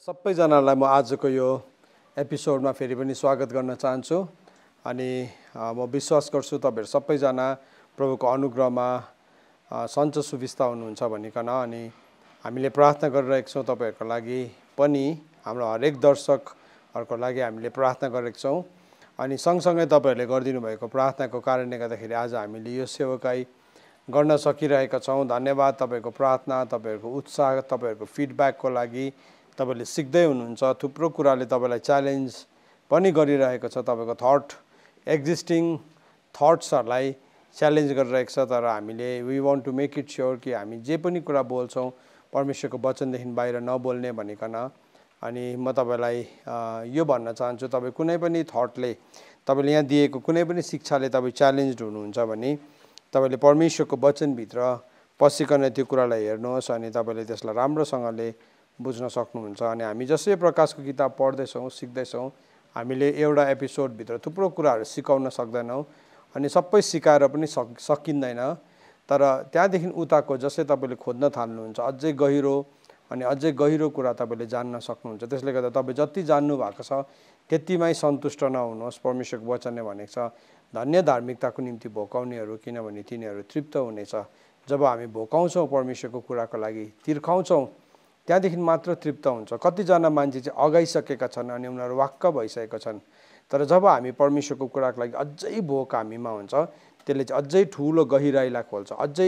सबैजनालाई म आजको यो एपिसोडमा फेरि पनि स्वागत गर्न चाहन्छु अनि म विश्वास गर्छु तपाईँहरू सबैजना प्रभुको अनुग्रहमा सन्चो सुविस्ता हुनुहुन्छ भनिकन अनि हामीले प्रार्थना गरिरहेको छौँ तपाईँहरूको लागि पनि हाम्रो हरेक दर्शकहरूको लागि हामीले प्रार्थना गरेको छौँ अनि सँगसँगै तपाईँहरूले गरिदिनु भएको प्रार्थनाको कारणले गर्दाखेरि आज हामीले यो सेवकाई गर्न सकिरहेका छौँ धन्यवाद तपाईँहरूको प्रार्थना तपाईँहरूको उत्साह तपाईँहरूको फिडब्याकको लागि तपाईँले सिक्दै हुनुहुन्छ थुप्रो कुराले तपाईँलाई च्यालेन्ज पनि गरिरहेको छ तपाईँको थट एक्जिस्टिङ थट्सहरूलाई च्यालेन्ज गरिरहेको छ तर हामीले we want to make it sure कि हामी जे पनि कुरा बोल्छौँ परमेश्वरको वचनदेखि बाहिर नबोल्ने भनिकन अनि म तपाईँलाई यो भन्न चाहन्छु तपाईँ कुनै पनि थटले तपाईँले यहाँ दिएको कुनै पनि शिक्षाले तपाईँ च्यालेन्ज हुनुहुन्छ भने तपाईँले परमेश्वरको वचनभित्र पसिकन त्यो कुरालाई हेर्नुहोस् अनि तपाईँले त्यसलाई राम्रोसँगले बुझ्न सक्नुहुन्छ अनि हामी जसै प्रकाशको किताब पढ्दैछौँ सिक्दैछौँ हामीले एउटा एपिसोडभित्र थुप्रो कुराहरू सिकाउन सक्दैनौँ अनि सबै सिकाएर पनि सक सकिँदैन तर त्यहाँदेखि उताको जसै तपाईँले खोज्न थाल्नुहुन्छ अझै गहिरो अनि अझै गहिरो कुरा तपाईँले जान्न सक्नुहुन्छ त्यसले गर्दा तपाईँ जति जान्नु भएको छ त्यतिमै सन्तुष्ट नहुनुहोस् परमेश्वरको वचनले भनेको छ धन्य धार्मिकताको निम्ति भोकाउनेहरू किनभने तिनीहरू तृप्त हुनेछ जब हामी भोकाउँछौँ परमेश्वरको कुराको लागि तिर्खाउँछौँ त्यहाँदेखि मात्र तृप्त हुन्छ कतिजना मान्छे चाहिँ अगाइसकेका छन् अनि उनीहरू वाक्क भइसकेका छन् तर जब हामी परमेश्वरको कुराको लागि अझै भोक हामीमा हुन्छ त्यसले चाहिँ अझै ठुलो गहिराइलाई खोल्छ अझै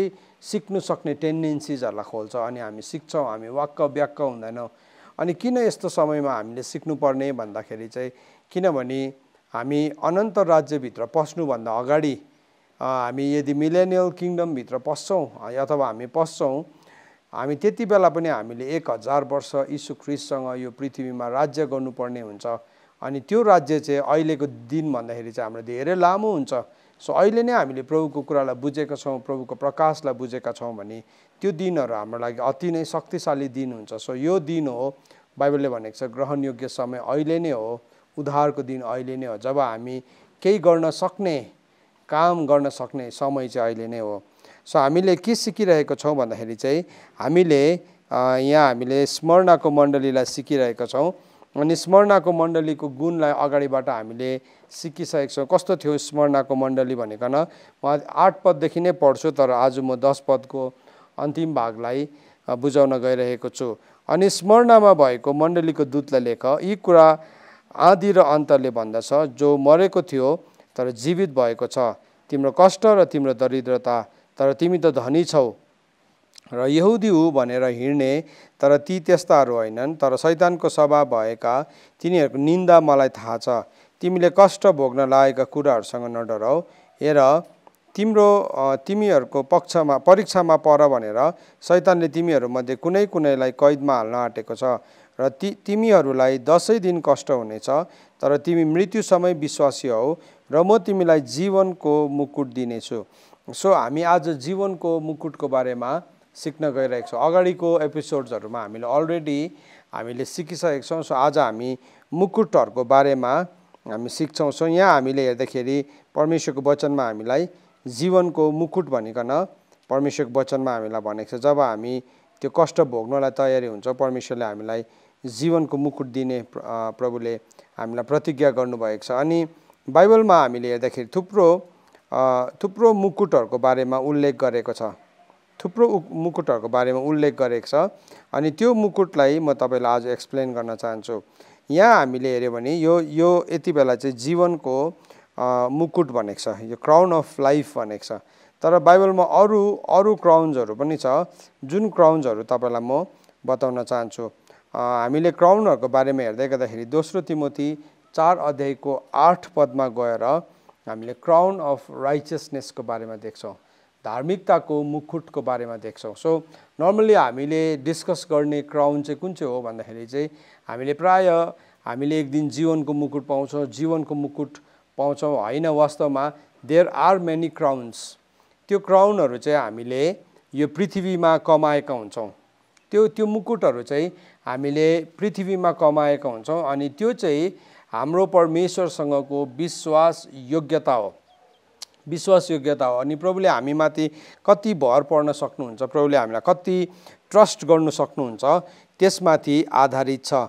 सिक्नु सक्ने टेन्डेन्सिजहरूलाई खोल्छ अनि हामी सिक्छौँ हामी वाक्क व्याक्क हुँदैनौँ अनि किन यस्तो समयमा हामीले सिक्नुपर्ने भन्दाखेरि चाहिँ किनभने हामी अनन्त राज्यभित्र पस्नुभन्दा अगाडि हामी यदि मिलेनियल किङडमभित्र पस्छौँ अथवा हामी पस्छौँ हामी त्यति बेला पनि हामीले एक हजार वर्ष यीशु ख्रिससँग यो पृथ्वीमा राज्य गर्नुपर्ने हुन्छ अनि त्यो राज्य चाहिँ अहिलेको दिन भन्दाखेरि चाहिँ हाम्रो धेरै लामो हुन्छ सो अहिले नै हामीले प्रभुको कुरालाई बुझेका छौँ प्रभुको प्रकाशलाई बुझेका छौँ भने त्यो दिनहरू हाम्रो लागि अति नै शक्तिशाली दिन हुन्छ सो यो दिन हो बाइबलले भनेको छ ग्रहणयोग्य समय अहिले नै हो उद्धारको दिन अहिले नै हो जब हामी केही गर्न सक्ने काम गर्न सक्ने समय चाहिँ अहिले नै हो सो हामीले के सिकिरहेको छौँ भन्दाखेरि चाहिँ हामीले यहाँ हामीले स्मरणाको मण्डलीलाई सिकिरहेका छौँ अनि स्मरणाको मण्डलीको गुणलाई अगाडिबाट हामीले सिकिसकेको छौँ कस्तो थियो स्मरणको मण्डली भनेकन म आठ पददेखि नै पढ्छु तर आज म दस पदको अन्तिम भागलाई बुझाउन गइरहेको छु अनि स्मरणमा भएको मण्डलीको दूतलाई लेख यी कुरा आदि र अन्तले भन्दछ जो मरेको थियो तर जीवित भएको छ तिम्रो कष्ट र तिम्रो दरिद्रता तर तिमी त धनी छौ र यहुदी हो भनेर हिँड्ने तर ती त्यस्ताहरू होइनन् तर सैतानको सभा भएका तिनीहरूको निन्दा मलाई थाहा छ तिमीले कष्ट भोग्न लागेका कुराहरूसँग नडराउ हेर तिम्रो तिमीहरूको पक्षमा परीक्षामा पर भनेर सैतानले तिमीहरूमध्ये कुनै कुनैलाई कैदमा हाल्न आँटेको छ र ति तिमीहरूलाई दसैँ दिन कष्ट हुनेछ तर तिमी मृत्युसम्म विश्वासी हौ र म तिमीलाई जीवनको मुकुट दिनेछु सो हामी आज जीवनको मुकुटको बारेमा सिक्न गइरहेको छौँ अगाडिको एपिसोड्सहरूमा हामीले अलरेडी हामीले सिकिसकेको छौँ सो आज हामी मुकुटहरूको बारेमा हामी सिक्छौँ सो यहाँ हामीले हेर्दाखेरि परमेश्वरको वचनमा हामीलाई जीवनको मुकुट भनिकन परमेश्वरको वचनमा हामीलाई भनेको छ जब हामी त्यो कष्ट भोग्नलाई तयारी हुन्छ परमेश्वरले हामीलाई जीवनको मुकुट दिने प्रभुले हामीलाई प्रतिज्ञा गर्नुभएको छ अनि बाइबलमा हामीले हेर्दाखेरि थुप्रो थुप्रो मुकुटहरूको बारेमा उल्लेख गरेको छ थुप्रो मुकुटहरूको बारेमा उल्लेख गरेको छ अनि त्यो मुकुटलाई म तपाईँलाई आज एक्सप्लेन गर्न चाहन्छु यहाँ हामीले हेऱ्यौँ भने यो यो यति बेला चाहिँ जीवनको मुकुट भनेको छ यो क्राउन अफ लाइफ भनेको छ तर बाइबलमा अरू अरू क्राउन्सहरू पनि छ जुन क्राउन्सहरू तपाईँलाई म बताउन चाहन्छु हामीले क्राउनहरूको बारेमा हेर्दै गर्दाखेरि दोस्रो तिमोथी चार अध्यायको आठ पदमा गएर हामीले क्राउन अफ राइचियसनेसको बारेमा देख्छौँ धार्मिकताको मुकुटको बारेमा देख्छौँ सो नर्मल्ली हामीले डिस्कस गर्ने क्राउन चाहिँ कुन चाहिँ हो भन्दाखेरि चाहिँ हामीले प्राय हामीले एक दिन जीवनको मुकुट पाउँछौँ जीवनको मुकुट पाउँछौँ होइन वास्तवमा देयर आर मेनी क्राउन्स त्यो क्राउनहरू चाहिँ हामीले यो पृथ्वीमा कमाएका हुन्छौँ त्यो त्यो मुकुटहरू चाहिँ हामीले पृथ्वीमा कमाएका हुन्छौँ अनि त्यो चाहिँ हाम्रो परमेश्वरसँगको विश्वास योग्यता हो विश्वास योग्यता हो अनि प्रभुले हामीमाथि कति भर पर्न सक्नुहुन्छ प्रभुले हामीलाई कति ट्रस्ट गर्नु सक्नुहुन्छ त्यसमाथि आधारित छ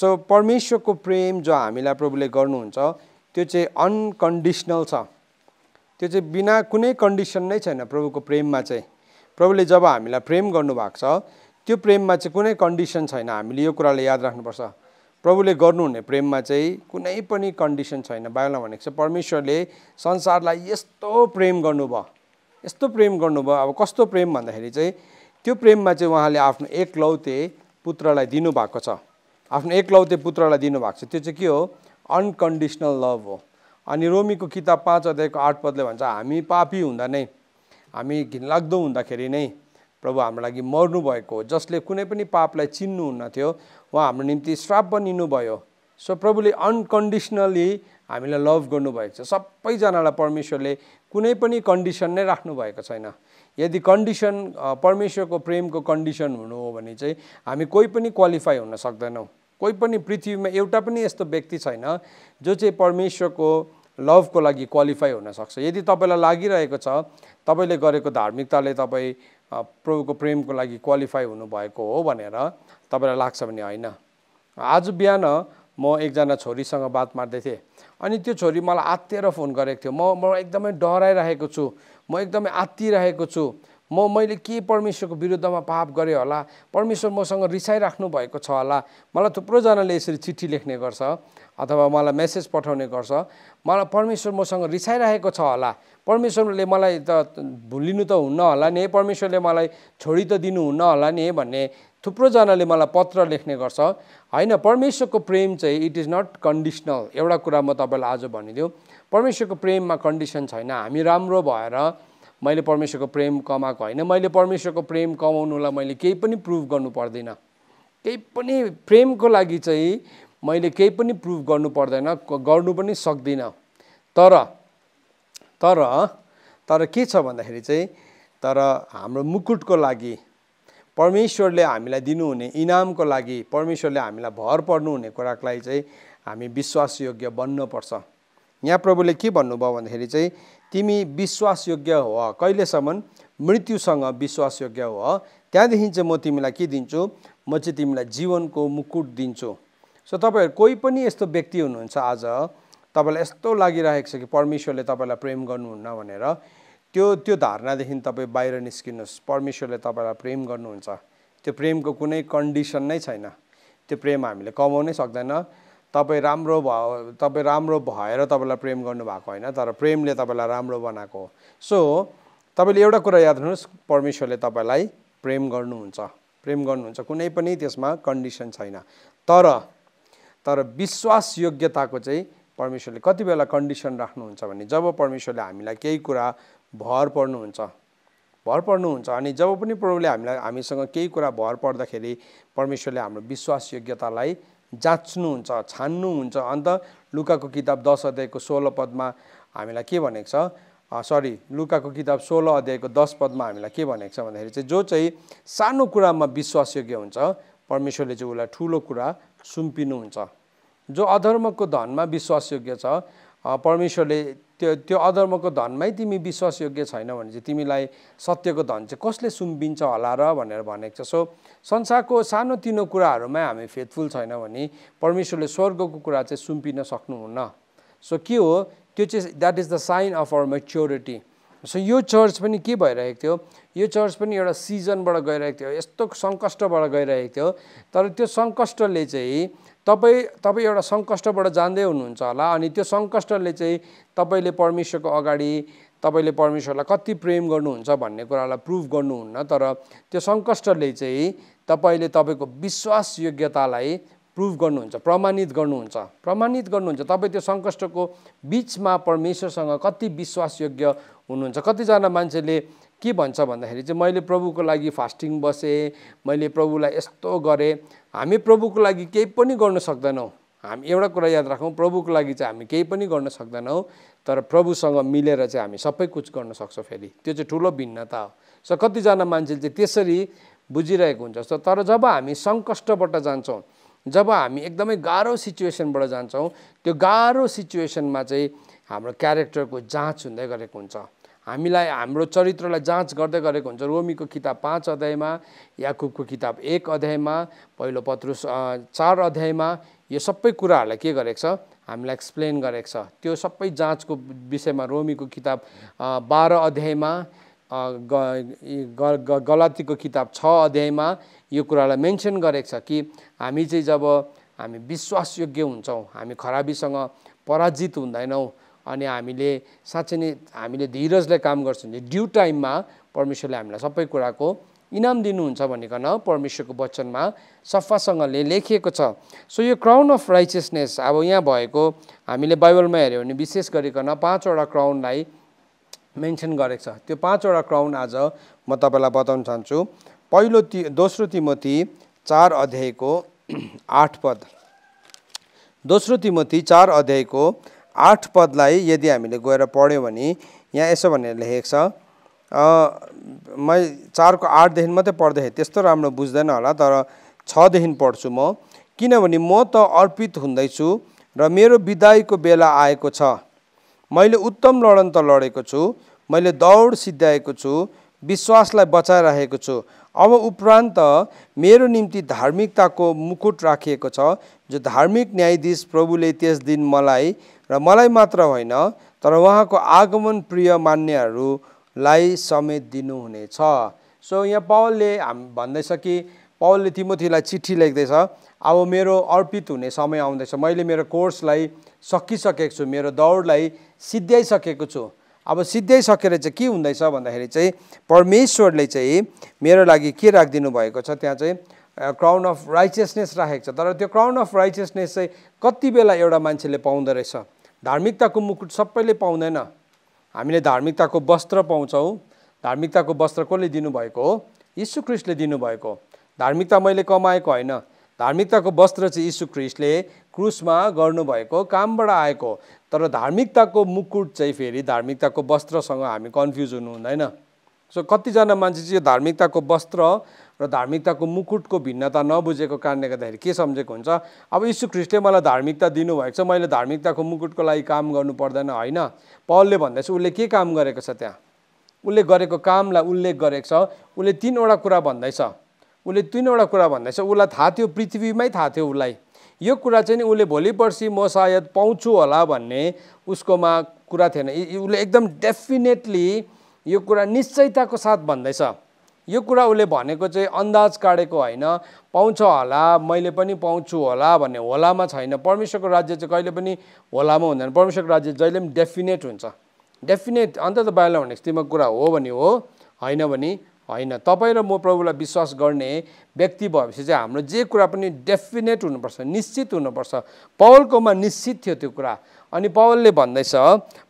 सो परमेश्वरको प्रेम जो हामीलाई प्रभुले गर्नुहुन्छ त्यो चाहिँ अनकन्डिसनल छ त्यो चाहिँ बिना कुनै कन्डिसन नै छैन प्रभुको प्रेममा चाहिँ प्रभुले जब हामीलाई प्रेम गर्नुभएको छ त्यो प्रेममा चाहिँ कुनै कन्डिसन छैन हामीले यो कुरालाई याद राख्नुपर्छ प्रभुले गर्नुहुने प्रेममा चाहिँ कुनै पनि कन्डिसन छैन बाइबलमा भनेको छ परमेश्वरले संसारलाई यस्तो प्रेम गर्नुभयो यस्तो प्रेम गर्नुभयो अब कस्तो प्रेम भन्दाखेरि चाहिँ त्यो प्रेममा चाहिँ उहाँले आफ्नो एकलौते पुत्रलाई दिनुभएको छ आफ्नो एकलौते पुत्रलाई दिनुभएको छ त्यो चाहिँ के हो अनकन्डिसनल लभ हो अनि रोमीको किताब पाँच अध्यायको आठ पदले भन्छ हामी पापी हुँदा नै हामी घिनलाग्दो हुँदाखेरि नै प्रभु हाम्रो लागि मर्नुभएको हो जसले कुनै पनि पापलाई चिन्नुहुन्न थियो उहाँ हाम्रो निम्ति श्राप बनिनुभयो सो प्रभुले अनकन्डिसनली हामीलाई लभ गर्नुभएको छ सबैजनालाई परमेश्वरले कुनै पनि कन्डिसन नै राख्नुभएको छैन यदि कन्डिसन परमेश्वरको प्रेमको कन्डिसन हुनु हो भने चाहिँ हामी कोही पनि क्वालिफाई हुन सक्दैनौँ कोही पनि पृथ्वीमा एउटा पनि यस्तो व्यक्ति छैन जो चाहिँ परमेश्वरको लभको लागि क्वालिफाई हुनसक्छ यदि तपाईँलाई लागिरहेको छ तपाईँले गरेको धार्मिकताले तपाईँ प्रभुको प्रेमको लागि क्वालिफाई हुनुभएको हो भनेर तपाईँलाई लाग्छ भने होइन आज बिहान म एकजना छोरीसँग बात मार्दै थिएँ अनि त्यो छोरी मलाई आत्तिएर फोन गरेको थियो म म एकदमै डराइरहेको छु म एकदमै आत्तिरहेको छु म मैले के परमेश्वरको विरुद्धमा पाप गरेँ होला परमेश्वर मसँग रिसाइराख्नु भएको छ होला मलाई थुप्रोजनाले यसरी चिठी लेख्ने गर्छ अथवा मलाई मेसेज पठाउने गर्छ मलाई परमेश्वर मसँग रिसाइरहेको छ होला परमेश्वरले मलाई त भुलिनु त हुन्न होला नि परमेश्वरले मलाई छोडी त दिनुहुन्न होला नि भन्ने थुप्रोजनाले मलाई पत्र लेख्ने गर्छ होइन परमेश्वरको प्रेम चाहिँ इट इज नट कन्डिसनल एउटा कुरा म तपाईँलाई आज भनिदिउँ परमेश्वरको प्रेममा कन्डिसन छैन हामी राम्रो भएर मैले परमेश्वरको प्रेम कमाएको होइन मैले परमेश्वरको प्रेम कमाउनुलाई मैले केही पनि प्रुभ गर्नु पर्दैन केही पनि प्रेमको लागि चाहिँ मैले केही पनि प्रुभ गर्नु पर्दैन गर्नु पनि सक्दिनँ तर तर तर के छ भन्दाखेरि चाहिँ तर हाम्रो मुकुटको लागि परमेश्वरले हामीलाई दिनुहुने इनामको लागि परमेश्वरले हामीलाई भर पर्नुहुने कुरालाई चाहिँ हामी विश्वासयोग्य बन्नुपर्छ यहाँ प्रभुले के भन्नुभयो भन्दाखेरि चाहिँ तिमी विश्वासयोग्य हो कहिलेसम्म मृत्युसँग विश्वासयोग्य हो त्यहाँदेखि चाहिँ म तिमीलाई के दिन्छु म चाहिँ तिमीलाई जीवनको मुकुट दिन्छु सो तपाईँहरू कोही पनि यस्तो व्यक्ति हुनुहुन्छ आज तपाईँलाई यस्तो लागिरहेको छ कि परमेश्वरले तपाईँलाई प्रेम गर्नुहुन्न भनेर त्यो त्यो धारणादेखि तपाईँ बाहिर निस्किनुहोस् परमेश्वरले तपाईँलाई प्रेम गर्नुहुन्छ त्यो प्रेमको कुनै कन्डिसन नै छैन त्यो प्रेम हामीले कमाउनै सक्दैन तपाईँ राम्रो भयो तपाईँ राम्रो भएर तपाईँलाई प्रेम गर्नुभएको होइन तर प्रेमले तपाईँलाई राम्रो बनाएको हो सो तपाईँले एउटा कुरा याद गर्नुहोस् परमेश्वरले तपाईँलाई प्रेम गर्नुहुन्छ प्रेम गर्नुहुन्छ कुनै पनि त्यसमा कन्डिसन छैन तर तर विश्वास योग्यताको चाहिँ परमेश्वरले कति बेला कन्डिसन राख्नुहुन्छ भने जब परमेश्वरले हामीलाई केही कुरा भर पर्नुहुन्छ भर पर्नुहुन्छ अनि जब पनि प्रभुले हामीलाई हामीसँग केही कुरा भर पर्दाखेरि परमेश्वरले हाम्रो विश्वास योग्यतालाई जाँच्नुहुन्छ छान्नुहुन्छ अन्त लुकाको किताब दस अध्यायको सोह्र पदमा हामीलाई के भनेको छ सरी लुकाको किताब सोह्र अध्यायको दस पदमा हामीलाई के भनेको छ भन्दाखेरि चाहिँ जो चाहिँ सानो कुरामा विश्वासयोग्य हुन्छ परमेश्वरले चाहिँ उसलाई ठुलो कुरा सुम्पिनुहुन्छ जो अधर्मको धनमा विश्वासयोग्य छ परमेश्वरले त्यो त्यो अधर्मको धनमै तिमी विश्वासयोग्य छैन भने चाहिँ तिमीलाई सत्यको धन चाहिँ कसले सुम्बिन्छ होला र भनेर भनेको छ सो संसारको सानोतिनो कुराहरूमा हामी फेथफुल छैन भने परमेश्वरले स्वर्गको कुरा चाहिँ सुम्पिन सक्नुहुन्न सो के हो त्यो चाहिँ that is the sign of our maturity so यो चर्च पनि के भइरहेको थियो यो चर्च पनि एउटा सिजनबाट गइरहेको थियो यस्तो सङ्कष्टबाट गइरहेको थियो तर त्यो सङ्कष्टले चाहिँ तपाईँ तपाईँ एउटा सङ्कष्टबाट जाँदै हुनुहुन्छ होला अनि त्यो सङ्कष्टले चाहिँ तपाईँले परमेश्वरको अगाडि तपाईँले परमेश्वरलाई कति प्रेम गर्नुहुन्छ भन्ने कुरालाई प्रुभ गर्नुहुन्न तर त्यो सङ्कष्टले चाहिँ तपाईँले तपाईँको विश्वास योग्यतालाई प्रुभ गर्नुहुन्छ प्रमाणित गर्नुहुन्छ प्रमाणित गर्नुहुन्छ तपाईँ त्यो सङ्कष्टको बिचमा परमेश्वरसँग कति विश्वासयोग्य हुनुहुन्छ कतिजना मान्छेले के भन्छ भन्दाखेरि चाहिँ मैले प्रभुको लागि फास्टिङ बसेँ मैले प्रभुलाई यस्तो गरेँ हामी प्रभुको लागि केही पनि गर्न सक्दैनौँ हामी एउटा कुरा याद राखौँ प्रभुको लागि चाहिँ हामी केही पनि गर्न सक्दैनौँ तर प्रभुसँग मिलेर चाहिँ हामी सबै कुछ गर्न सक्छौँ फेरि त्यो चाहिँ ठुलो भिन्नता हो सो कतिजना मान्छेले चाहिँ त्यसरी बुझिरहेको हुन्छ जस्तो तर जब हामी सङ्कष्टबाट जान्छौँ जब हामी एकदमै गाह्रो सिचुएसनबाट जान्छौँ त्यो गाह्रो सिचुएसनमा चाहिँ हाम्रो क्यारेक्टरको जाँच हुँदै गरेको हुन्छ हामीलाई हाम्रो चरित्रलाई जाँच गर्दै गरेको हुन्छ रोमीको किताब पाँच अध्यायमा याकुबको किताब एक अध्यायमा पहिलो पत्रुस चार अध्यायमा यो सबै कुराहरूलाई के गरेको छ हामीलाई एक्सप्लेन गरेको छ त्यो सबै जाँचको विषयमा रोमीको किताब बाह्र अध्यायमा गलातीको किताब छ अध्यायमा यो कुरालाई मेन्सन गरेको छ कि हामी चाहिँ जब हामी विश्वासयोग्य हुन्छौँ हामी खराबीसँग पराजित हुँदैनौँ अनि हामीले साँच्चै नै हामीले धीरजले काम गर्छौँ भने ड्यु टाइममा परमेश्वरले हामीलाई सबै कुराको इनाम दिनुहुन्छ भनिकन परमेश्वरको वचनमा सफासँगले लेखिएको छ सो यो क्राउन अफ राइचियसनेस अब यहाँ भएको हामीले बाइबलमा हेऱ्यौँ भने विशेष गरिकन पाँचवटा क्राउनलाई मेन्सन गरेको छ त्यो पाँचवटा क्राउन आज म तपाईँलाई बताउन चाहन्छु पहिलो ति दोस्रो तिमोती चार अध्यायको आठ पद दोस्रो तिमोथी चार अध्यायको आठ पदलाई यदि हामीले गएर पढ्यौँ भने यहाँ यसो भनेर लेखेको छ म चारको आठदेखि मात्रै पढ्दाखेरि त्यस्तो राम्रो बुझ्दैन होला तर छदेखि पढ्छु म किनभने म त अर्पित हुँदैछु र मेरो विदाईको बेला आएको छ मैले उत्तम लडन त लडेको छु मैले दौड सिद्ध्याएको छु विश्वासलाई बचाइराखेको छु अब उपरान्त मेरो निम्ति धार्मिकताको मुकुट राखिएको छ जो धार्मिक न्यायाधीश प्रभुले त्यस दिन मलाई र मलाई मात्र होइन तर उहाँको आगमन प्रिय मान्यहरूलाई समेत दिनुहुनेछ सो यहाँ पावलले हाम भन्दैछ कि पावलले तिमोथीलाई चिठी लेख्दैछ अब मेरो अर्पित हुने समय आउँदैछ मैले मेरो कोर्सलाई सकिसकेको छु मेरो दौडलाई सिद्ध्याइसकेको छु अब सिद्ध्याइसकेर चाहिँ के हुँदैछ भन्दाखेरि चाहिँ परमेश्वरले चाहिँ मेरो लागि के राखिदिनु भएको छ त्यहाँ चाहिँ क्राउन अफ राइचियसनेस राखेको छ तर त्यो क्राउन अफ राइचियसनेस चाहिँ कति बेला एउटा मान्छेले पाउँदो रहेछ धार्मिकताको मुकुट सबैले पाउँदैन हामीले धार्मिकताको वस्त्र पाउँछौँ धार्मिकताको वस्त्र कसले दिनुभएको हो यीशु क्रिस्टले दिनुभएको धार्मिकता मैले कमाएको होइन धार्मिकताको वस्त्र चाहिँ यीशु क्रिस्टले क्रुसमा गर्नुभएको कामबाट आएको तर धार्मिकताको मुकुट चाहिँ फेरि धार्मिकताको वस्त्रसँग हामी कन्फ्युज हुनु हुँदैन सो कतिजना मान्छे चाहिँ यो धार्मिकताको वस्त्र र धार्मिकताको मुकुटको भिन्नता नबुझेको कारणले गर्दाखेरि के सम्झेको हुन्छ अब यीशु ख्रिस्टले मलाई धार्मिकता दिनुभएको छ मैले धार्मिकताको मुकुटको लागि काम गर्नु पर्दैन होइन पहलले भन्दैछ उसले के काम गरेको छ त्यहाँ उसले गरेको कामलाई उल्लेख गरेको छ उसले तिनवटा कुरा भन्दैछ उसले तिनवटा कुरा भन्दैछ उसलाई थाहा थियो पृथ्वीमै थाहा थियो उसलाई यो कुरा चाहिँ नि उसले भोलि पर्सि म सायद पाउँछु होला भन्ने उसकोमा कुरा थिएन उसले एकदम डेफिनेटली यो कुरा निश्चयताको साथ भन्दैछ यो कुरा उसले भनेको चाहिँ अन्दाज काटेको होइन पाउँछ होला मैले पनि पाउँछु होला भन्ने होलामा छैन परमेश्वरको राज्य चाहिँ कहिले पनि होलामा हुँदैन परमेश्वरको राज्य जहिले पनि डेफिनेट हुन्छ डेफिनेट अन्त त बाहिर भनेको स्थितिमा कुरा हो भने हो होइन भने होइन तपाईँ र म प्रभुलाई विश्वास गर्ने व्यक्ति भएपछि चाहिँ हाम्रो जे कुरा पनि डेफिनेट हुनुपर्छ निश्चित हुनुपर्छ पवलकोमा निश्चित थियो त्यो कुरा अनि पवलले भन्दैछ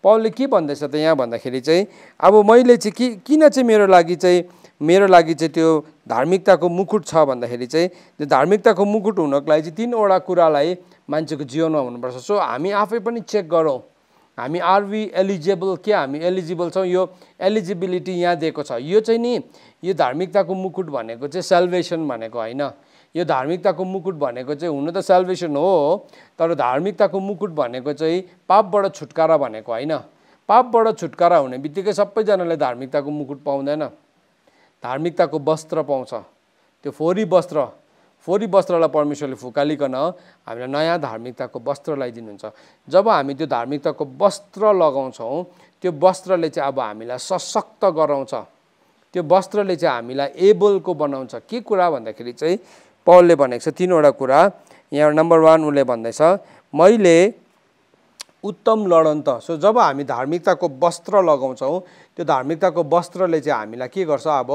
पवलले के भन्दैछ त यहाँ भन्दाखेरि चाहिँ अब मैले चाहिँ कि किन चाहिँ मेरो लागि चाहिँ मेरो लागि चाहिँ त्यो धार्मिकताको मुकुट छ भन्दाखेरि चाहिँ त्यो धार्मिकताको मुकुट हुनको लागि चाहिँ तिनवटा कुरालाई मान्छेको जीवनमा हुनुपर्छ सो हामी आफै पनि चेक गरौँ हामी आरवी एलिजिबल के हामी एलिजिबल छौँ यो एलिजिबिलिटी यहाँ दिएको छ यो चाहिँ नि यो धार्मिकताको मुकुट भनेको चाहिँ सेल्भेसन भनेको होइन यो धार्मिकताको मुकुट भनेको चाहिँ हुन त सेल्भेसन हो तर धार्मिकताको मुकुट भनेको चाहिँ पापबाट छुटकारा भनेको होइन पापबाट छुटकारा हुने बित्तिकै सबैजनाले धार्मिकताको मुकुट पाउँदैन धार्मिकताको वस्त्र पाउँछ त्यो फोरी वस्त्र फोरी वस्त्रलाई परमेश्वरले फुकालिकन हामीलाई नयाँ धार्मिकताको वस्त्र लगाइदिनुहुन्छ जब हामी त्यो धार्मिकताको वस्त्र लगाउँछौँ त्यो वस्त्रले चाहिँ अब हामीलाई सशक्त गराउँछ त्यो वस्त्रले चाहिँ हामीलाई एबलको बनाउँछ के कुरा भन्दाखेरि चाहिँ पौलले भनेको छ तिनवटा कुरा यहाँ नम्बर वान उसले भन्दैछ मैले उत्तम लडन्त सो जब हामी धार्मिकताको वस्त्र लगाउँछौँ त्यो धार्मिकताको वस्त्रले चाहिँ हामीलाई के गर्छ अब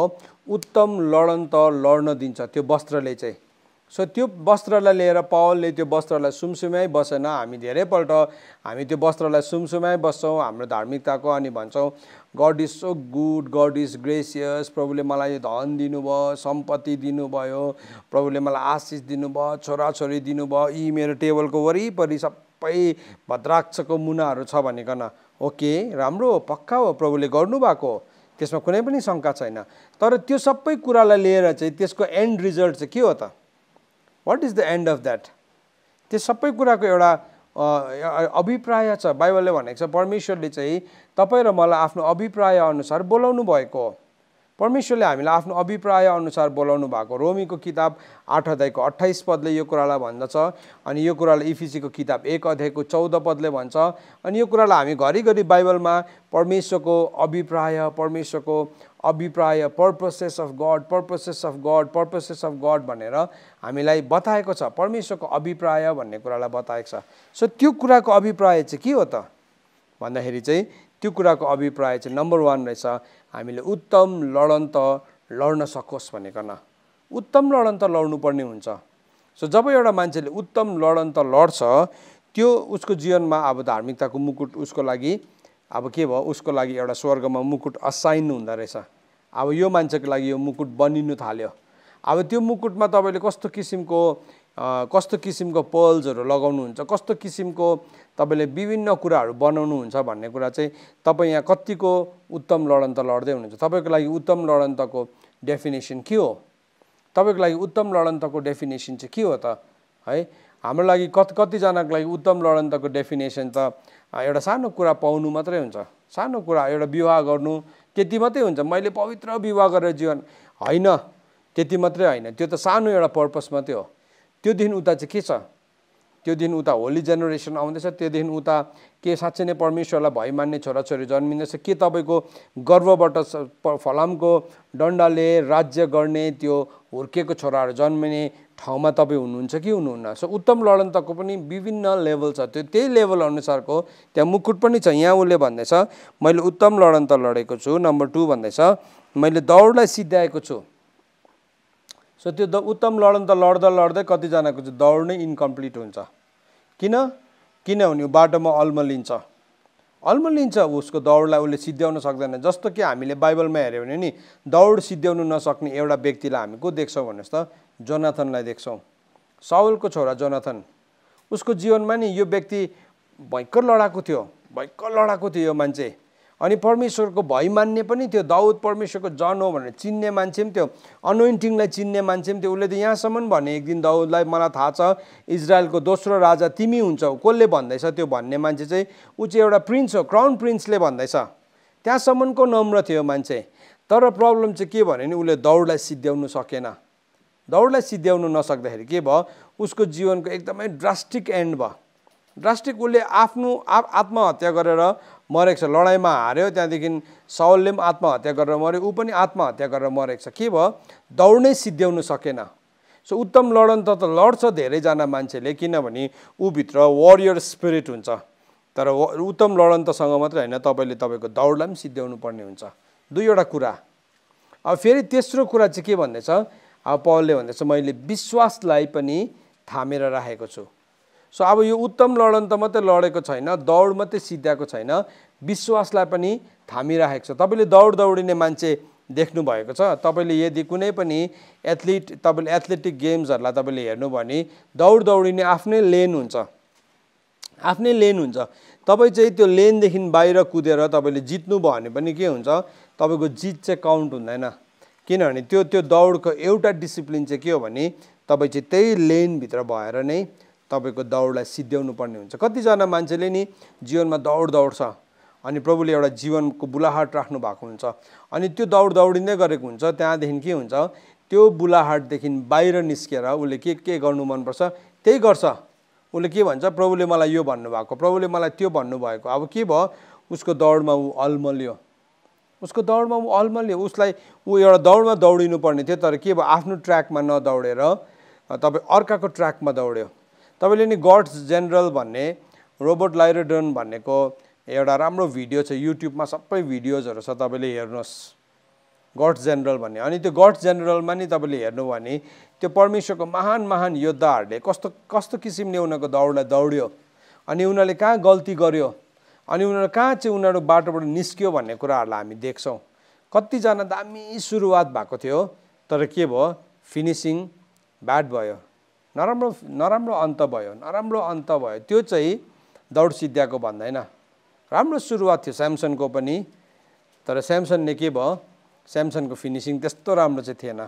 उत्तम लडन्त लड्न दिन्छ त्यो वस्त्रले चाहिँ सो त्यो वस्त्रलाई लिएर पावलले त्यो वस्त्रलाई सुमसुमाइ बसेन हामी धेरैपल्ट हामी त्यो वस्त्रलाई सुमसुमाइ बस्छौँ हाम्रो धार्मिकताको अनि भन्छौँ God is so good God is gracious प्रभुले मलाई धन दिनुभयो सम्पत्ति दिनुभयो प्रभुले मलाई आशिष दिनुभयो छोराछोरी दिनुभयो यी मेरो टेबलको वरिपरि सब सबै भद्राक्षको मुनाहरू छ भनिकन ओके राम्रो पक्का हो प्रभुले गर्नुभएको त्यसमा कुनै पनि शङ्का छैन तर त्यो सबै कुरालाई लिएर चाहिँ त्यसको एन्ड रिजल्ट चाहिँ के हो त what is the end of that त्यो सबै कुराको एउटा अभिप्राय छ बाइबलले भनेको छ परमेश्वरले चाहिँ तपाईँ र मलाई आफ्नो अभिप्राय अनुसार बोलाउनु भएको हो परमेश्वरले हामीलाई आफ्नो अभिप्राय अनुसार बोलाउनु भएको रोमीको किताब आठ अध्यायको अठाइस पदले यो कुरालाई भन्दछ अनि यो कुरालाई इफिसीको किताब एक अध्यायको चौध पदले भन्छ अनि यो कुरालाई हामी घरिघरि बाइबलमा परमेश्वरको अभिप्राय परमेश्वरको अभिप्राय purposes of God purposes of God purposes of God भनेर हामीलाई बताएको छ परमेश्वरको अभिप्राय भन्ने कुरालाई बताएको छ सो त्यो कुराको अभिप्राय चाहिँ के हो त भन्दाखेरि चाहिँ त्यो कुराको अभिप्राय चाहिँ नम्बर वान रहेछ हामीले उत्तम लडन त लड्न सकोस् भनेकन उत्तम लडन त लड्नुपर्ने हुन्छ सो जब एउटा मान्छेले उत्तम लडन त लड्छ त्यो उसको जीवनमा अब धार्मिकताको मुकुट उसको लागि अब के भयो उसको लागि एउटा स्वर्गमा मुकुट असाइन हुँदो रहेछ अब यो मान्छेको लागि यो मुकुट बनिनु थाल्यो अब त्यो मुकुटमा तपाईँले कस्तो किसिमको कस्तो किसिमको पर्ल्सहरू लगाउनुहुन्छ कस्तो किसिमको तपाईँले विभिन्न कुराहरू बनाउनुहुन्छ भन्ने कुरा चाहिँ तपाईँ यहाँ कत्तिको उत्तम लडन्त लड्दै हुनुहुन्छ तपाईँको लागि उत्तम लडन्तको डेफिनेसन के हो तपाईँको लागि उत्तम लडन्तको डेफिनेसन चाहिँ के हो त है हाम्रो लागि कति कतिजनाको लागि उत्तम लडन्तको डेफिनेसन त एउटा सानो कुरा पाउनु मात्रै हुन्छ सानो कुरा एउटा विवाह गर्नु त्यति मात्रै हुन्छ मैले पवित्र विवाह गरेर जीवन होइन त्यति मात्रै होइन त्यो त सानो एउटा पर्पस मात्रै हो त्यो दिन उता चाहिँ के छ त्यो दिन उता होली जेनेरेसन आउँदैछ दिन उता के साँच्चै नै परमेश्वरलाई भय मान्ने छोराछोरी जन्मिँदैछ के तपाईँको गर्वबाट फलामको डन्डाले राज्य गर्ने त्यो हुर्केको छोराहरू जन्मिने ठाउँमा तपाईँ हुनुहुन्छ कि हुनुहुन्न सो उत्तम लडन्तको पनि विभिन्न लेभल छ त्यो त्यही लेभल अनुसारको त्यहाँ मुकुट पनि छ यहाँ उसले भन्दैछ मैले उत्तम लडन्त लडेको छु नम्बर टू भन्दैछ मैले दौडलाई सिद्ध्याएको छु सो त्यो द उत्तम लडन त लड्दा लड्दै कतिजनाको चाहिँ दौड नै इन्कम्प्लिट हुन्छ किन किनभने ऊ बाटोमा अल्मलिन्छ अल्मलिन्छ उसको दौडलाई उसले सिद्ध्याउन सक्दैन जस्तो कि हामीले बाइबलमा हेऱ्यौँ भने नि दौड सिद्ध्याउनु नसक्ने एउटा व्यक्तिलाई हामी को देख्छौँ भन्नुहोस् त जोनाथनलाई देख्छौँ साउलको छोरा जोनाथन उसको जीवनमा नि यो व्यक्ति भयङ्कर लडाएको थियो भयङ्कर लडाएको थियो यो मान्छे अनि परमेश्वरको भय मान्ने पनि त्यो दाउद परमेश्वरको जन हो भनेर चिन्ने मान्छे पनि थियो अनोइन्टिङलाई चिन्ने मान्छे पनि थियो उसले त यहाँसम्म भने एक दिन दाउदलाई मलाई थाहा छ इजरायलको दोस्रो राजा तिमी हुन्छौ कसले भन्दैछ त्यो भन्ने मान्छे चाहिँ ऊ चाहिँ एउटा प्रिन्स हो क्राउन प्रिन्सले भन्दैछ त्यहाँसम्मको नम्र थियो मान्छे तर प्रब्लम चाहिँ के भने नि उसले दौडलाई सिद्ध्याउनु सकेन दौडलाई सिद्ध्याउनु नसक्दाखेरि के भयो उसको जीवनको एकदमै ड्रास्टिक एन्ड भयो ड्रास्टिक उसले आफ्नो आत्महत्या गरेर मरेको छ लडाइँमा हार्यो त्यहाँदेखि सौलले पनि आत्महत्या गरेर मऱ्यो ऊ पनि आत्महत्या गरेर मरेको छ के भयो दौड्नै नै सिद्ध्याउनु सकेन सो उत्तम लडन त लड्छ धेरैजना मान्छेले किनभने ऊभित्र वरियर स्पिरिट हुन्छ तर उत्तम लडन लडन्तसँग मात्रै होइन तपाईँले तपाईँको दौडलाई पनि सिद्ध्याउनु पर्ने हुन्छ दुईवटा कुरा अब फेरि तेस्रो कुरा चाहिँ के भन्दैछ अब पवलले भन्दैछ मैले विश्वासलाई पनि थामेर राखेको छु सो अब यो उत्तम लडन त मात्रै लडेको छैन दौड मात्रै सिद्ध्याएको छैन विश्वासलाई पनि थामिराखेको छ तपाईँले दौड दौडिने मान्छे देख्नुभएको छ तपाईँले यदि कुनै पनि एथलिट तपाईँले एथलेटिक गेम्सहरूलाई तपाईँले हेर्नुभयो भने दौड दौडिने आफ्नै लेन हुन्छ आफ्नै लेन हुन्छ तपाईँ चाहिँ त्यो लेनदेखि बाहिर कुदेर तपाईँले जित्नुभयो भने पनि के हुन्छ तपाईँको जित चाहिँ काउन्ट हुँदैन किनभने त्यो त्यो दौडको एउटा डिसिप्लिन चाहिँ के हो भने तपाईँ चाहिँ त्यही लेनभित्र भएर नै तपाईँको दौडलाई सिद्ध्याउनु पर्ने हुन्छ कतिजना मान्छेले नि जीवनमा दौड दौड्छ अनि प्रभुले एउटा जीवनको बुलाहाट राख्नु भएको हुन्छ अनि त्यो दौड दौडिँदै गरेको हुन्छ त्यहाँदेखि के हुन्छ त्यो बुलाहाटदेखि बाहिर निस्केर उसले के के गर्नु मनपर्छ त्यही गर्छ उसले के भन्छ प्रभुले मलाई यो भन्नुभएको प्रभुले मलाई त्यो भन्नुभएको अब के भयो उसको दौडमा ऊ अल्मल्यो उसको दौडमा ऊ अल्मल्यो उसलाई ऊ एउटा दौडमा दौडिनु पर्ने थियो तर के भयो आफ्नो ट्र्याकमा नदौडेर तपाईँ अर्काको ट्र्याकमा दौड्यो तपाईँले नि गड्स जेनरल भन्ने रोबोट लाइरोडन भन्नेको एउटा राम्रो भिडियो छ युट्युबमा सबै भिडियोजहरू छ तपाईँले हेर्नुहोस् गड्स जेनरल भन्ने अनि त्यो गड्स जेनरलमा नि तपाईँले हेर्नु भने त्यो परमेश्वरको महान महान योद्धाहरूले कस्तो कस्तो किसिमले उनीहरूको दौडलाई दौड्यो अनि उनीहरूले कहाँ गल्ती गर्यो अनि उनीहरू कहाँ चाहिँ उनीहरू बाटोबाट निस्क्यो भन्ने कुराहरूलाई हामी देख्छौँ कतिजना दामी सुरुवात भएको थियो तर के भयो फिनिसिङ ब्याड भयो नराम्रो नराम्रो अन्त भयो नराम्रो अन्त भयो त्यो चाहिँ दौड सिद्ध्याएको भन्दैन राम्रो सुरुवात थियो स्यामसनको पनि तर स्यामसनले के भयो स्यामसनको फिनिसिङ त्यस्तो राम्रो चाहिँ थिएन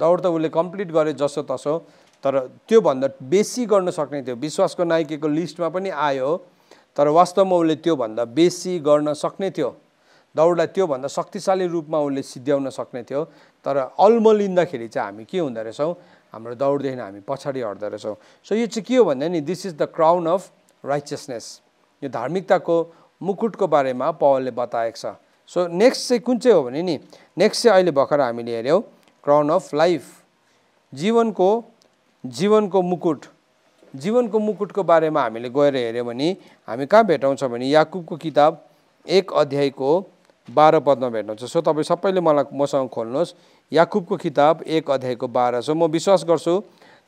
दौड त उसले कम्प्लिट गरे जसो तसो तर त्योभन्दा बेसी गर्न सक्ने थियो विश्वासको नाइकेको लिस्टमा पनि आयो तर वास्तवमा उसले त्योभन्दा बेसी गर्न सक्ने थियो दौडलाई त्योभन्दा शक्तिशाली रूपमा उसले सिद्ध्याउन सक्ने थियो तर अल्मलिँदाखेरि चाहिँ हामी के हुँदो रहेछौँ हाम्रो दौडदेखि हामी पछाडि हट्दो रहेछौँ सो यो चाहिँ के हो भन्दा नि this is the crown of righteousness यो धार्मिकताको मुकुटको बारेमा पवलले बताएको छ सो नेक्स्ट चाहिँ कुन चाहिँ हो भने नि नेक्स्ट चाहिँ अहिले भर्खर हामीले हेऱ्यौँ क्राउन अफ लाइफ जीवनको जीवनको मुकुट जीवनको मुकुटको बारेमा हामीले गएर हेऱ्यौँ भने हामी कहाँ भेटाउँछौँ भने याकुबको किताब एक अध्यायको बाह्र पदमा भेटाउँछ सो तपाईँ सबैले मलाई मसँग खोल्नुहोस् याकुबको किताब एक अध्यायको बाह्र सो म विश्वास गर्छु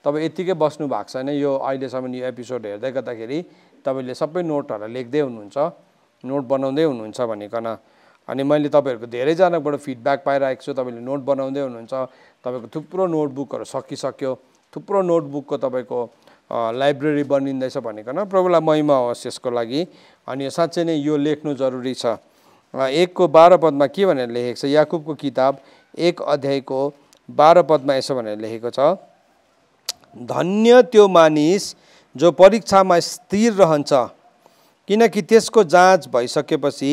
तपाईँ यत्तिकै बस्नु भएको छैन यो अहिलेसम्म यो एपिसोड हेर्दै गर्दाखेरि तपाईँले सबै नोटहरू लेख्दै हुनुहुन्छ नोट बनाउँदै हुनुहुन्छ भनिकन अनि मैले तपाईँहरूको धेरैजनाबाट फिडब्याक पाइरहेको छु तपाईँले नोट बनाउँदै हुनुहुन्छ तपाईँको थुप्रो नोटबुकहरू सकिसक्यो थुप्रो नोटबुकको तपाईँको लाइब्रेरी बनिँदैछ भनेकन प्रभुलाई महिमा होस् यसको लागि अनि साँच्चै नै यो लेख्नु जरुरी छ एकको बाह्र पदमा के भनेर लेखेको छ याकुबको किताब एक अध्यायको बाह्र पदमा यसो भनेर लेखेको छ धन्य त्यो मानिस जो परीक्षामा स्थिर रहन्छ किनकि त्यसको जाँच भइसकेपछि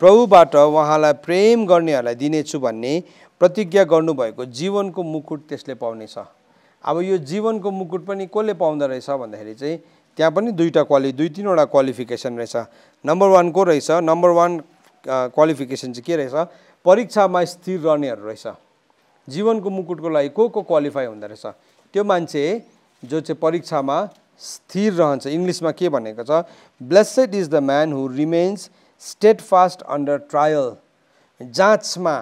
प्रभुबाट उहाँलाई प्रेम गर्नेहरूलाई दिनेछु भन्ने प्रतिज्ञा गर्नुभएको जीवनको मुकुट त्यसले पाउनेछ अब यो जीवनको मुकुट पनि कसले पाउँदो रहेछ भन्दाखेरि चाहिँ त्यहाँ पनि दुईवटा क्वालि दुई तिनवटा क्वालिफिकेसन रहेछ नम्बर को रहेछ नम्बर वान क्वालिफिकेसन चाहिँ के रहेछ परीक्षामा स्थिर रहनेहरू रहेछ जीवनको मुकुटको लागि को को क्वालिफाई हुँदो रहेछ त्यो मान्छे जो चाहिँ परीक्षामा स्थिर रहन्छ इङ्ग्लिसमा के भनेको छ blessed is the man who remains steadfast under trial जाँचमा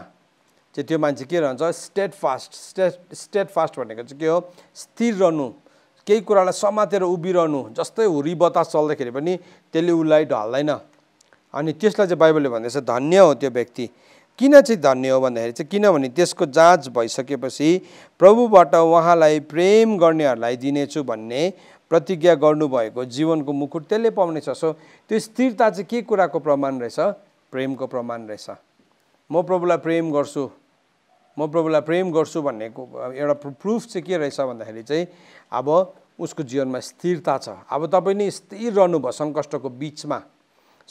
चाहिँ त्यो मान्छे के रहन्छ steadfast stead steadfast भनेको चाहिँ के हो स्थिर रहनु केही कुरालाई समातेर उभिरहनु जस्तै हुरी बतास चल्दाखेरि पनि त्यसले उसलाई ढल्दैन अनि त्यसलाई चाहिँ बाइबलले भन्दैछ धन्य हो त्यो व्यक्ति किन चाहिँ धन्य हो भन्दाखेरि चाहिँ किनभने त्यसको जाँच भइसकेपछि प्रभुबाट उहाँलाई प्रेम गर्नेहरूलाई दिनेछु भन्ने प्रतिज्ञा गर्नुभएको जीवनको मुकुट त्यसले पाउनेछ सो त्यो स्थिरता चाहिँ के कुराको प्रमाण रहेछ प्रेमको प्रमाण रहेछ म प्रभुलाई प्रेम गर्छु म प्रभुलाई प्रेम गर्छु भन्ने एउटा प्रुफ चाहिँ के रहेछ भन्दाखेरि चाहिँ अब उसको जीवनमा स्थिरता छ अब तपाईँ नै स्थिर रहनुभयो सङ्कष्टको बिचमा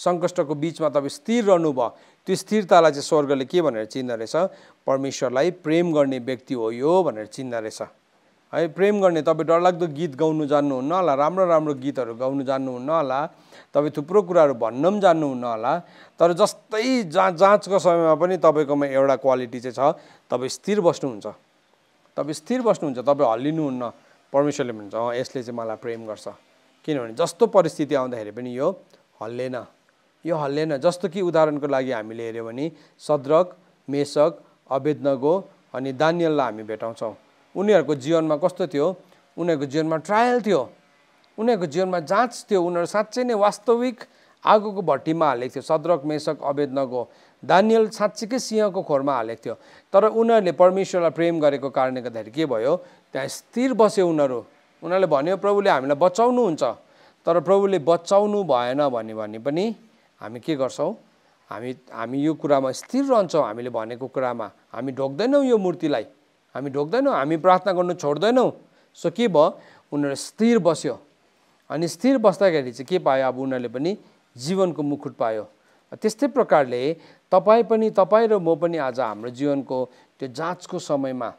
सङ्कष्टको बिचमा तपाईँ स्थिर रहनुभयो त्यो स्थिरतालाई चाहिँ स्वर्गले के भनेर चिन्दो रहेछ परमेश्वरलाई प्रेम गर्ने व्यक्ति हो यो भनेर चिन्दो रहेछ है प्रेम गर्ने तपाईँ डरलाग्दो गीत गाउनु जान्नुहुन्न होला राम्रो राम्रो गीतहरू गाउनु जान्नुहुन्न होला तपाईँ थुप्रो कुराहरू भन्न पनि जान्नुहुन्न होला तर जस्तै जा जाँचको समयमा पनि तपाईँकोमा एउटा क्वालिटी चाहिँ छ तपाईँ स्थिर बस्नुहुन्छ तपाईँ स्थिर बस्नुहुन्छ तपाईँ हल्लिनुहुन्न परमेश्वरले भन्छ अँ यसले चाहिँ मलाई प्रेम गर्छ किनभने जस्तो परिस्थिति आउँदाखेरि पनि यो हल्लेन यो हल्लेन जस्तो कि उदाहरणको लागि हामीले हेऱ्यौँ भने सद्रक मेसक अभेदनगो अनि दानियललाई हामी भेटाउँछौँ उनीहरूको जीवनमा कस्तो थियो उनीहरूको जीवनमा ट्रायल थियो उनीहरूको जीवनमा जाँच थियो उनीहरू साँच्चै नै वास्तविक आगोको भट्टीमा हालेको थियो सद्रक मेसक अभेदनगो दानियल साँच्चीकै सिंहको खोरमा हालेको थियो तर उनीहरूले परमेश्वरलाई प्रेम गरेको कारणले गर्दाखेरि के भयो त्यहाँ स्थिर बस्यो उनीहरू उनीहरूले भन्यो प्रभुले हामीलाई बचाउनुहुन्छ तर प्रभुले बचाउनु भएन भन्यो भने पनि हामी के गर्छौँ हामी हामी यो कुरामा स्थिर रहन्छौँ हामीले भनेको कुरामा हामी ढोक्दैनौँ यो मूर्तिलाई हामी ढोक्दैनौँ हामी प्रार्थना गर्नु छोड्दैनौँ सो के भयो उनीहरू स्थिर बस्यो अनि स्थिर बस्दाखेरि चाहिँ के पायो अब उनीहरूले पनि जीवनको मुकुट पायो त्यस्तै प्रकारले तपाईँ पनि तपाईँ र म पनि आज हाम्रो जीवनको त्यो जाँचको समयमा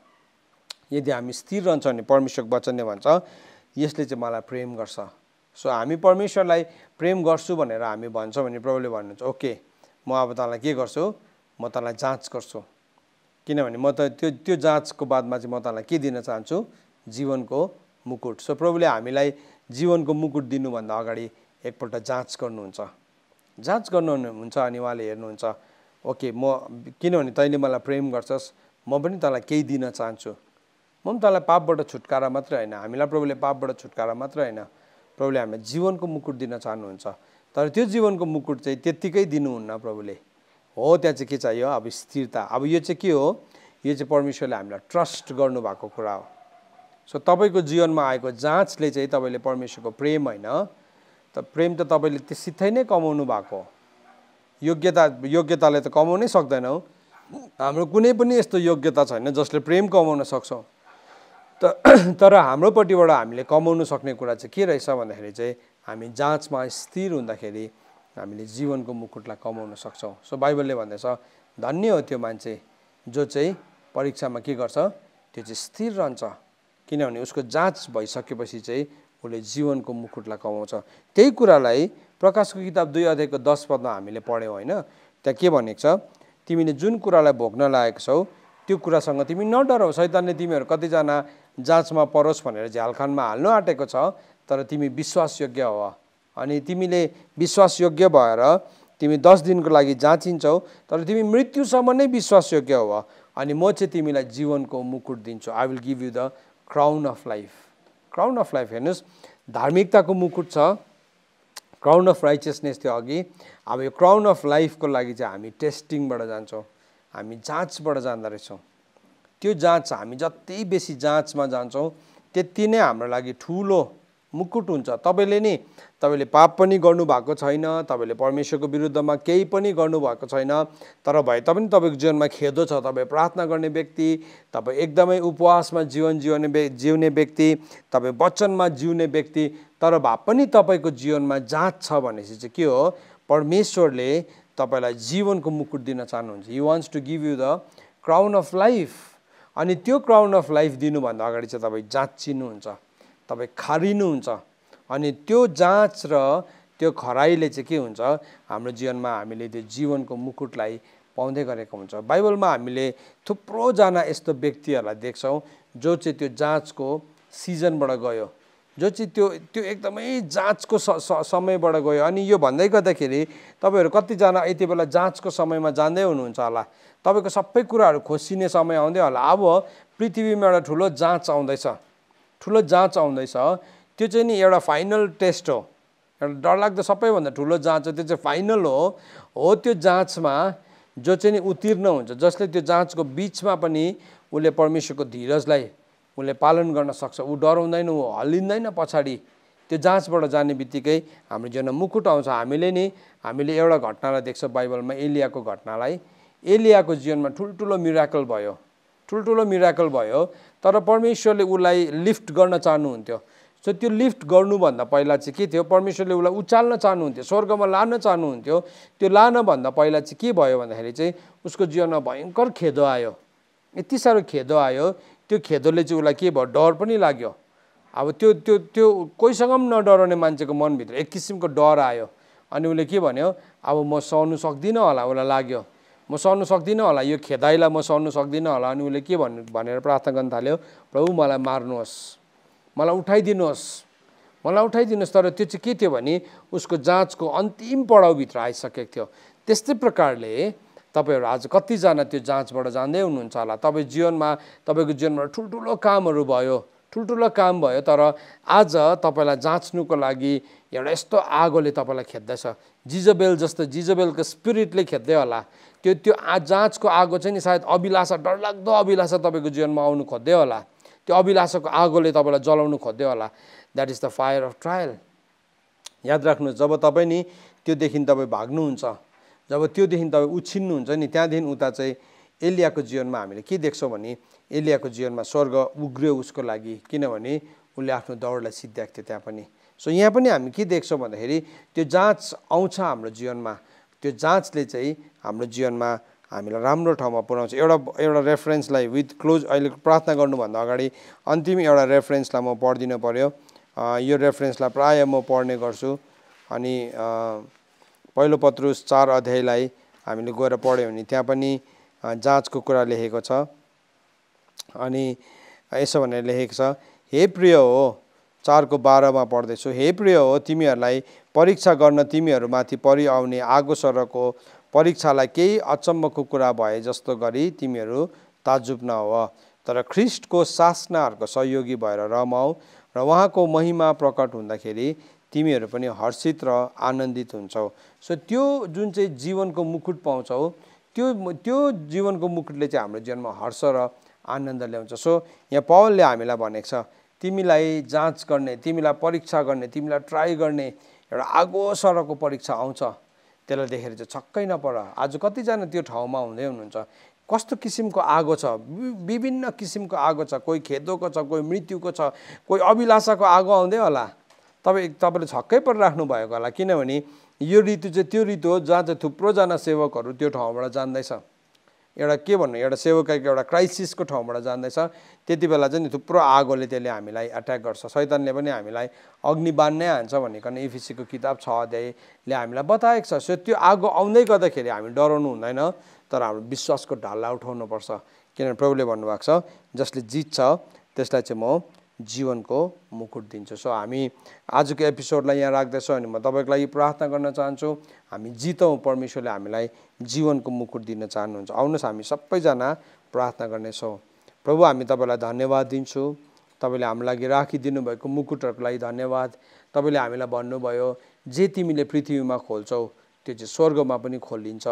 यदि हामी स्थिर रहन्छौँ भने परमेश्वर वचनले भन्छ यसले चाहिँ मलाई प्रेम गर्छ सो हामी परमेश्वरलाई प्रेम गर्छु भनेर हामी भन्छौँ भने प्रभुले भन्नुहुन्छ ओके म अब तँलाई के गर्छु म तँलाई जाँच गर्छु किनभने म त त्यो त्यो जाँचको बादमा चाहिँ म तँलाई के दिन चाहन्छु जीवनको मुकुट सो प्रभुले हामीलाई जीवनको मुकुट दिनुभन्दा अगाडि एकपल्ट जाँच गर्नुहुन्छ जाँच गर्नुहुन्छ अनि उहाँले हेर्नुहुन्छ ओके म किनभने तैँले मलाई प्रेम गर्छस् म पनि तँलाई केही दिन चाहन्छु म पनि तँलाई पापबाट छुटकारा मात्रै होइन हामीलाई प्रभुले पापबाट छुटकारा मात्रै होइन प्रभुले हामीलाई जीवनको मुकुट दिन चाहनुहुन्छ तर त्यो जीवनको मुकुट चाहिँ त्यत्तिकै दिनुहुन्न प्रभुले हो त्यहाँ चाहिँ के चाहियो अब स्थिरता अब यो चाहिँ के हो यो चाहिँ परमेश्वरले हामीलाई ट्रस्ट गर्नुभएको कुरा हो सो तपाईँको जीवनमा आएको जाँचले चाहिँ तपाईँले परमेश्वरको प्रेम होइन त प्रेम त तपाईँले त्यो त्यसितै नै कमाउनु भएको हो योग्यता योग्यताले त कमाउनै सक्दैनौ हाम्रो कुनै पनि यस्तो योग्यता छैन जसले प्रेम कमाउन सक्छौँ त तर हाम्रोपट्टिबाट हामीले कमाउनु सक्ने कुरा चाहिँ के रहेछ भन्दाखेरि चाहिँ हामी जाँचमा स्थिर हुँदाखेरि हामीले जीवनको मुकुटलाई कमाउन सक्छौँ सो बाइबलले भन्दैछ धन्य हो त्यो मान्छे जो चाहिँ परीक्षामा के गर्छ त्यो चाहिँ स्थिर रहन्छ किनभने उसको जाँच भइसकेपछि चाहिँ उसले जीवनको मुकुटलाई कमाउँछ त्यही कुरालाई प्रकाशको किताब दुई अध्यायको दस पदमा हामीले पढ्यौँ होइन त्यहाँ के भनेको छ तिमीले जुन कुरालाई भोग्न लागेको छौ त्यो कुरासँग तिमी नडराउ सैतानले तिमीहरू कतिजना जाँचमा परोस् भनेर झ्यालखानमा हाल्नु आँटेको छ तर तिमी विश्वासयोग्य हो अनि तिमीले विश्वासयोग्य भएर तिमी दस दिनको लागि जाँचिन्छौ तर तिमी मृत्युसम्म नै विश्वासयोग्य हो अनि म चाहिँ तिमीलाई जीवनको मुकुट दिन्छु I will give you the crown of life crown of life हेर्नुहोस् धार्मिकताको मुकुट छ क्राउन अफ राइचियसनेस थियो अघि अब यो क्राउन अफ लाइफको लागि चाहिँ हामी टेस्टिङबाट जान्छौँ हामी जाँचबाट जाँदो रहेछौँ त्यो जाँच हामी जति बेसी जाँचमा जान्छौँ त्यति नै हाम्रो लागि ठुलो मुकुट हुन्छ तपाईँले नि तपाईँले पाप पनि गर्नुभएको छैन तपाईँले परमेश्वरको विरुद्धमा केही पनि गर्नुभएको छैन तर भए तापनि तपाईँको जीवनमा खेदो छ तपाईँ प्रार्थना गर्ने व्यक्ति तपाईँ एकदमै उपवासमा जीवन जिउने व्य जिउने व्यक्ति तपाईँ वचनमा जिउने व्यक्ति तर भए पनि तपाईँको जीवनमा जाँच छ भनेपछि चाहिँ के हो परमेश्वरले तपाईँलाई जीवनको मुकुट दिन चाहनुहुन्छ he wants to give you the crown of life अनि त्यो क्राउन अफ लाइफ दिनुभन्दा अगाडि चाहिँ तपाईँ जाँचिनुहुन्छ तपाईँ खारिनुहुन्छ अनि त्यो जाँच र त्यो खराइले चाहिँ के हुन्छ हाम्रो जीवनमा हामीले त्यो जीवनको मुकुटलाई पाउँदै गरेको हुन्छ बाइबलमा हामीले थुप्रोजना यस्तो व्यक्तिहरूलाई देख्छौँ जो चाहिँ त्यो जाँचको सिजनबाट गयो जो चाहिँ त्यो त्यो एकदमै जाँचको स समयबाट गयो अनि यो भन्दै गर्दाखेरि तपाईँहरू कतिजना यति बेला जाँचको समयमा जाँदै हुनुहुन्छ होला तपाईँको सबै कुराहरू खोसिने समय आउँदै होला अब पृथ्वीमा एउटा ठुलो जाँच आउँदैछ ठुलो जाँच आउँदैछ त्यो चाहिँ नि एउटा फाइनल टेस्ट हो एउटा डरलाग्दो सबैभन्दा ठुलो जाँच हो त्यो चाहिँ फाइनल हो हो त्यो जाँचमा जो चाहिँ नि उत्तीर्ण हुन्छ जसले त्यो जाँचको बिचमा पनि उसले परमेश्वरको धीरजलाई उसले पालन गर्न सक्छ ऊ डराउँदैन ऊ हल्लिँदैन पछाडि त्यो जाँचबाट जाने बित्तिकै हाम्रो जीवनमा मुकुट आउँछ हामीले नि हामीले एउटा घटनालाई देख्छ बाइबलमा एलियाको घटनालाई एलियाको जीवनमा ठुल्ठुलो मिराकल भयो ठुल्ठुलो मिराकल भयो तर परमेश्वरले उसलाई लिफ्ट गर्न चाहनुहुन्थ्यो सो त्यो लिफ्ट गर्नुभन्दा पहिला चाहिँ के थियो परमेश्वरले उसलाई उचाल्न चाहनुहुन्थ्यो स्वर्गमा लान चाहनुहुन्थ्यो त्यो लानभन्दा पहिला चाहिँ के भयो भन्दाखेरि चाहिँ उसको जीवनमा भयङ्कर खेदो आयो यति साह्रो खेदो आयो त्यो खेदोले चाहिँ उसलाई के भयो डर पनि लाग्यो अब त्यो त्यो त्यो कोहीसँग पनि नडराउने मान्छेको मनभित्र एक किसिमको डर आयो अनि उसले के भन्यो अब म सहनु सक्दिनँ होला उसलाई लाग्यो म सहनु सक्दिनँ होला यो खेदाइलाई म सहनु सक्दिनँ होला अनि उसले के भन्नु भनेर प्रार्थना गर्न थाल्यो प्रभु मलाई मार्नुहोस् मलाई उठाइदिनुहोस् मलाई उठाइदिनुहोस् तर त्यो चाहिँ के थियो भने उसको जाँचको अन्तिम पडाउभित्र आइसकेको थियो त्यस्तै प्रकारले तपाईँहरू आज कतिजना त्यो जाँचबाट जाँदै हुनुहुन्छ होला तपाईँ जीवनमा तपाईँको जीवनमा ठुल्ठुलो कामहरू भयो ठुल्ठुलो काम भयो तर आज तपाईँलाई जाँच्नुको लागि एउटा यस्तो आगोले तपाईँलाई खेद्दैछ जिजोबेल जस्तो जिजोबेलको स्पिरिटले खेद्दै होला त्यो त्यो आ जाँचको आगो चाहिँ नि सायद अभिलाषा डरलाग्दो अभिलाषा तपाईँको जीवनमा आउनु खोज्दै होला त्यो अभिलाषाको आगोले तपाईँलाई जलाउनु खोज्दै होला that is the fire of trial याद राख्नु जब तपाईँ नि त्योदेखि तपाईँ भाग्नुहुन्छ जब त्योदेखि तपाईँ उछिन्नुहुन्छ नि त्यहाँदेखि उता चाहिँ एलियाको जीवनमा हामीले के देख्छौँ भने एलियाको जीवनमा स्वर्ग उग्रियो उसको लागि किनभने उसले आफ्नो दौडलाई सिद्ध्याएको थियो त्यहाँ पनि सो यहाँ पनि हामी के देख्छौँ भन्दाखेरि त्यो जाँच आउँछ हाम्रो जीवनमा त्यो जाँचले चाहिँ हाम्रो जीवनमा हामीलाई राम्रो ठाउँमा पुऱ्याउँछ एउटा एउटा रेफरेन्सलाई विथ क्लोज अहिले प्रार्थना गर्नुभन्दा अगाडि अन्तिम एउटा रेफरेन्सलाई म पढिदिनु पऱ्यो यो रेफरेन्सलाई प्रायः म पढ्ने गर्छु अनि पहिलो पत्रुस चार अध्यायलाई हामीले गएर पढ्यौँ भने त्यहाँ पनि जाँचको कुरा लेखेको छ अनि यसो भनेर लेखेको छ हे प्रिय हो चारको बाह्रमा पढ्दैछु हे प्रिय हो तिमीहरूलाई परीक्षा गर्न तिमीहरूमाथि आउने आगो सरको परीक्षालाई केही अचम्मको कुरा भए जस्तो गरी तिमीहरू ताजुब नहो तर ख्रिस्टको सासनाहरूको सहयोगी भएर रमाऊ र उहाँको महिमा प्रकट हुँदाखेरि तिमीहरू पनि हर्षित र आनन्दित हुन्छौ सो त्यो जुन चाहिँ जीवनको मुकुट पाउँछौ त्यो त्यो जीवनको मुकुटले चाहिँ हाम्रो जीवनमा हर्ष र आनन्द ल्याउँछ सो यहाँ पवलले हामीलाई भनेको छ तिमीलाई जाँच गर्ने तिमीलाई परीक्षा गर्ने तिमीलाई ट्राई गर्ने एउटा आगो सरको परीक्षा आउँछ त्यसलाई देखेर चाहिँ छक्कै नपर आज कतिजना त्यो ठाउँमा हुँदै हुनुहुन्छ कस्तो किसिमको आगो छ विभिन्न किसिमको आगो छ कोही खेदोको छ कोही मृत्युको छ कोही अभिलाषाको आगो आउँदै होला तपाईँ तपाईँले छक्कै पर भएको होला किनभने यो ऋतु चाहिँ त्यो ऋतु हो जहाँ चाहिँ थुप्रोजना सेवकहरू त्यो ठाउँबाट जान्दैछ एउटा के भन्नु एउटा सेवकको एउटा क्राइसिसको ठाउँबाट जान्दैछ त्यति बेला चाहिँ थुप्रो आगोले त्यसले हामीलाई एट्याक गर्छ शैतनले पनि हामीलाई अग्निबान नै हान्छ भनेकन इफिसीको किताब छ अध्यायले हामीलाई बताएको छ सो त्यो आगो आउँदै गर्दाखेरि हामी डराउनु हुँदैन तर हाम्रो विश्वासको ढल्ला उठाउनुपर्छ किनभने प्रभुले भन्नुभएको छ जसले जित्छ त्यसलाई चाहिँ म जीवनको मुकुट दिन्छ सो हामी आजको एपिसोडलाई यहाँ राख्दैछौँ अनि म तपाईँको लागि प्रार्थना गर्न चाहन्छु हामी जितौँ परमेश्वरले हामीलाई जीवनको मुकुट दिन चाहनुहुन्छ आउनुहोस् हामी सबैजना प्रार्थना गर्नेछौँ प्रभु हामी तपाईँलाई धन्यवाद दिन्छु तपाईँले हाम्रो लागि राखिदिनु भएको मुकुटहरूको लागि धन्यवाद तपाईँले हामीलाई भन्नुभयो जे तिमीले पृथ्वीमा खोल्छौ त्यो चाहिँ स्वर्गमा पनि खोलिन्छ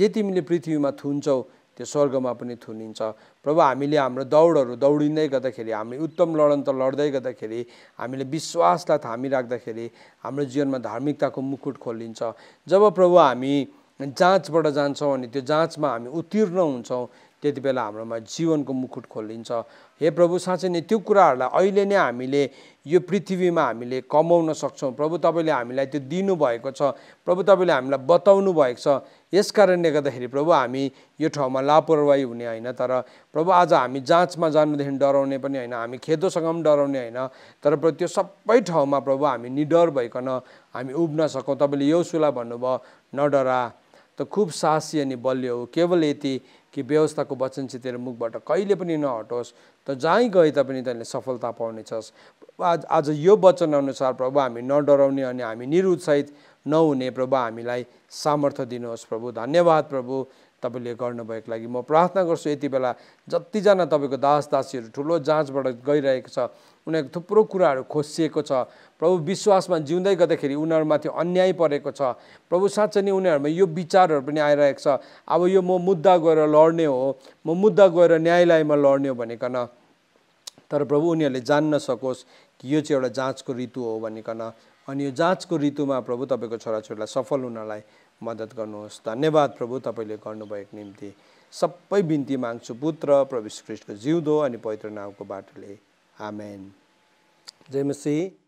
जे तिमीले पृथ्वीमा थुन्छौ त्यो स्वर्गमा पनि थुनिन्छ प्रभु हामीले हाम्रो दौडहरू दौडिँदै गर्दाखेरि हामी उत्तम लडन त लड्दै गर्दाखेरि हामीले विश्वासलाई थामी राख्दाखेरि हाम्रो जीवनमा धार्मिकताको मुकुट खोलिन्छ जब प्रभु हामी जाँचबाट जान्छौँ अनि त्यो जाँचमा हामी उत्तीर्ण हुन्छौँ त्यति बेला हाम्रोमा जीवनको मुकुट खोलिन्छ हे प्रभु साँच्चै नै त्यो कुराहरूलाई अहिले नै हामीले यो पृथ्वीमा हामीले कमाउन सक्छौँ प्रभु तपाईँले हामीलाई त्यो दिनुभएको छ प्रभु तपाईँले हामीलाई बताउनु भएको छ यस कारणले गर्दाखेरि प्रभु हामी यो ठाउँमा लापरवाही हुने होइन तर प्रभु आज हामी जाँचमा जानुदेखि डराउने पनि होइन हामी खेदोसँग पनि डराउने होइन तर प्रभु त्यो सबै ठाउँमा प्रभु हामी निडर भइकन हामी उब्न सकौँ तपाईँले यौसुलाई भन्नुभयो नडरा त खुब साहसी अनि बलियो हो केवल यति कि व्यवस्थाको वचन वचनसितेर मुखबाट कहिले पनि नहटोस् त जहीँ गए तापनि तैँले सफलता पाउनेछस् आज आज यो वचनअनुसार प्रभु हामी नडराउने अनि हामी निरुत्साहित नहुने प्रभु हामीलाई सामर्थ्य दिनुहोस् प्रभु धन्यवाद प्रभु तपाईँले गर्नुभएको लागि म प्रार्थना गर्छु यति बेला जतिजना तपाईँको दास दासीहरू ठुलो जाँचबाट गइरहेको छ उनीहरूको थुप्रो कुराहरू खोसिएको छ प्रभु विश्वासमा जिउँदै गर्दाखेरि उनीहरूमाथि अन्याय परेको छ प्रभु साँच्चै नै उनीहरूमा यो विचारहरू पनि आइरहेको छ अब यो म मुद्दा गएर लड्ने हो म मुद्दा गएर न्यायालयमा लड्ने हो भनेकन तर प्रभु उनीहरूले जान्न सकोस् कि यो चाहिँ एउटा जाँचको ऋतु हो भनिकन अनि यो जाँचको ऋतुमा प्रभु तपाईँको छोराछोरीलाई सफल हुनलाई मद्दत गर्नुहोस् धन्यवाद प्रभु तपाईँले गर्नुभएको निम्ति सबै बिन्ती माग्छु पुत्र प्रविश कृष्णको जिउँदो अनि पवित्र नाउँको बाटोले आमेन जय